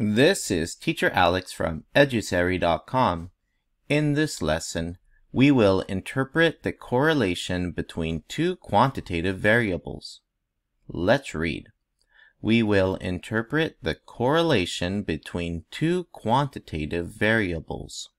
This is Teacher Alex from Edusary.com. In this lesson, we will interpret the correlation between two quantitative variables. Let's read. We will interpret the correlation between two quantitative variables.